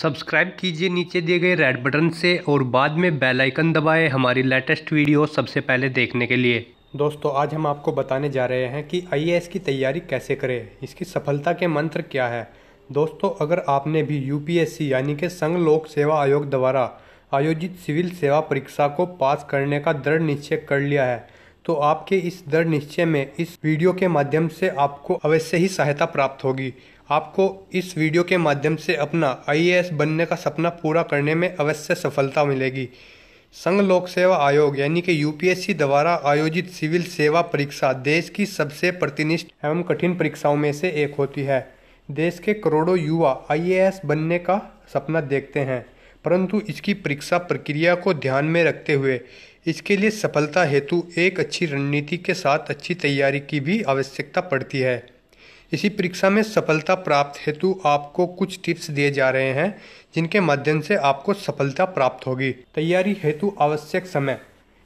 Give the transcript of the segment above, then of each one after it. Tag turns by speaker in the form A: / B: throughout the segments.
A: subscribe कीजिए नीचे दिए गए रेड बटन से और बाद में बेल आइकन दबाएं हमारी लेटेस्ट वीडियो सबसे पहले देखने के लिए दोस्तों आज हम आपको बताने जा रहे हैं कि आईएएस की तैयारी कैसे करें इसकी सफलता के मंत्र क्या है दोस्तों अगर आपने भी यूपीएससी यानी कि संघ लोक सेवा आयोग द्वारा आयोजित सिविल सेवा परीक्षा को पास करने का दृढ़ निश्चय कर लिया है तो आपके इस दृढ़ निश्चय में इस वीडियो के माध्यम से आपको अवश्य ही सहायता प्राप्त होगी आपको इस वीडियो के माध्यम से अपना आई बनने का सपना पूरा करने में अवश्य सफलता मिलेगी संघ लोक सेवा आयोग यानी कि यूपीएससी द्वारा आयोजित सिविल सेवा परीक्षा देश की सबसे प्रतिनिष्ठ एवं कठिन परीक्षाओं में से एक होती है देश के करोड़ों युवा आईएएस बनने का सपना देखते हैं परंतु इसकी परीक्षा प्रक्रिया को ध्यान में रखते हुए इसके लिए सफलता हेतु एक अच्छी रणनीति के साथ अच्छी तैयारी की भी आवश्यकता पड़ती है इसी परीक्षा में सफलता प्राप्त हेतु आपको कुछ टिप्स दिए जा रहे हैं जिनके माध्यम से आपको सफलता प्राप्त होगी तैयारी हेतु आवश्यक समय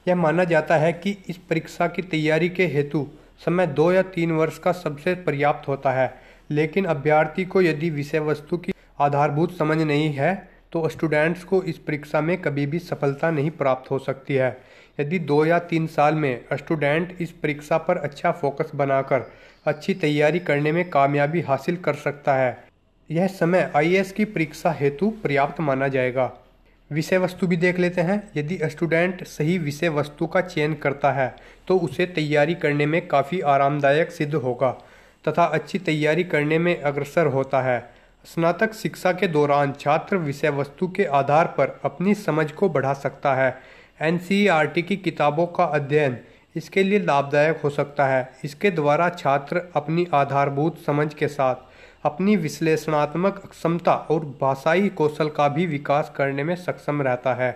A: यह माना जाता है कि इस परीक्षा की तैयारी के हेतु समय दो या तीन वर्ष का सबसे पर्याप्त होता है लेकिन अभ्यर्थी को यदि विषय वस्तु की आधारभूत समझ नहीं है तो स्टूडेंट्स को इस परीक्षा में कभी भी सफलता नहीं प्राप्त हो सकती है यदि दो या तीन साल में स्टूडेंट इस परीक्षा पर अच्छा फोकस बनाकर अच्छी तैयारी करने में कामयाबी हासिल कर सकता है यह समय आई की परीक्षा हेतु पर्याप्त माना जाएगा विषय वस्तु भी देख लेते हैं यदि स्टूडेंट सही विषय वस्तु का चयन करता है तो उसे तैयारी करने में काफ़ी आरामदायक सिद्ध होगा तथा अच्छी तैयारी करने में अग्रसर होता है स्नातक शिक्षा के दौरान छात्र विषय वस्तु के आधार पर अपनी समझ को बढ़ा सकता है एन की किताबों का अध्ययन इसके लिए लाभदायक हो सकता है इसके द्वारा छात्र अपनी आधारभूत समझ के साथ अपनी विश्लेषणात्मक क्षमता और भाषाई कौशल का भी विकास करने में सक्षम रहता है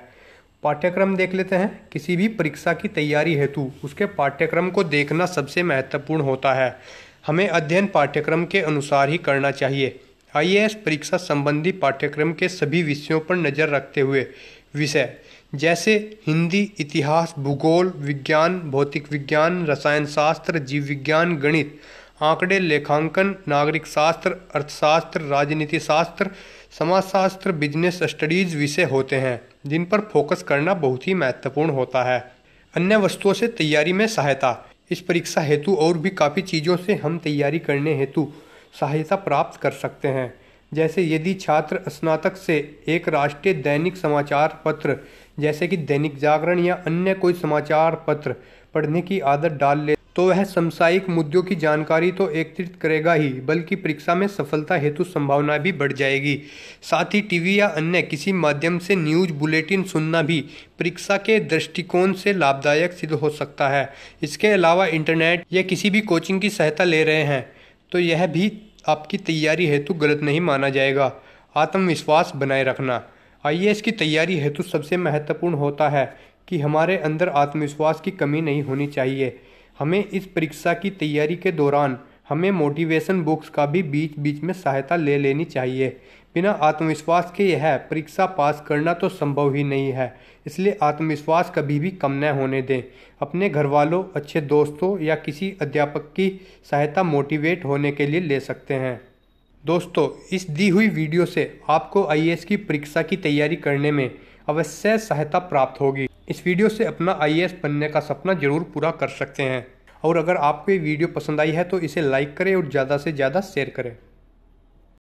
A: पाठ्यक्रम देख लेते हैं किसी भी परीक्षा की तैयारी हेतु उसके पाठ्यक्रम को देखना सबसे महत्वपूर्ण होता है हमें अध्ययन पाठ्यक्रम के अनुसार ही करना चाहिए आई परीक्षा संबंधी पाठ्यक्रम के सभी विषयों पर नज़र रखते हुए विषय जैसे हिंदी इतिहास भूगोल विज्ञान भौतिक विज्ञान रसायन शास्त्र जीव विज्ञान गणित आंकड़े लेखांकन नागरिक शास्त्र अर्थशास्त्र राजनीति शास्त्र समाजशास्त्र बिजनेस स्टडीज विषय होते हैं जिन पर फोकस करना बहुत ही महत्वपूर्ण होता है अन्य वस्तुओं से तैयारी में सहायता इस परीक्षा हेतु और भी काफ़ी चीज़ों से हम तैयारी करने हेतु सहायता प्राप्त कर सकते हैं जैसे यदि छात्र स्नातक से एक राष्ट्रीय दैनिक समाचार पत्र जैसे कि दैनिक जागरण या अन्य कोई समाचार पत्र पढ़ने की आदत डाल ले तो वह समसायिक मुद्दों की जानकारी तो एकत्रित करेगा ही बल्कि परीक्षा में सफलता हेतु संभावना भी बढ़ जाएगी साथ ही टीवी या अन्य किसी माध्यम से न्यूज बुलेटिन सुनना भी परीक्षा के दृष्टिकोण से लाभदायक सिद्ध हो सकता है इसके अलावा इंटरनेट या किसी भी कोचिंग की सहायता ले रहे हैं तो यह भी आपकी तैयारी हेतु गलत नहीं माना जाएगा आत्मविश्वास बनाए रखना आई की तैयारी हेतु सबसे महत्वपूर्ण होता है कि हमारे अंदर आत्मविश्वास की कमी नहीं होनी चाहिए हमें इस परीक्षा की तैयारी के दौरान हमें मोटिवेशन बुक्स का भी बीच बीच में सहायता ले लेनी चाहिए बिना आत्मविश्वास के यह परीक्षा पास करना तो संभव ही नहीं है इसलिए आत्मविश्वास कभी भी कम न होने दें अपने घर वालों अच्छे दोस्तों या किसी अध्यापक की सहायता मोटिवेट होने के लिए ले सकते हैं दोस्तों इस दी हुई वीडियो से आपको आई की परीक्षा की तैयारी करने में अवश्य सहायता प्राप्त होगी इस वीडियो से अपना आई बनने का सपना जरूर पूरा कर सकते हैं और अगर आपको ये वीडियो पसंद आई है तो इसे लाइक करें और ज़्यादा से ज़्यादा शेयर करें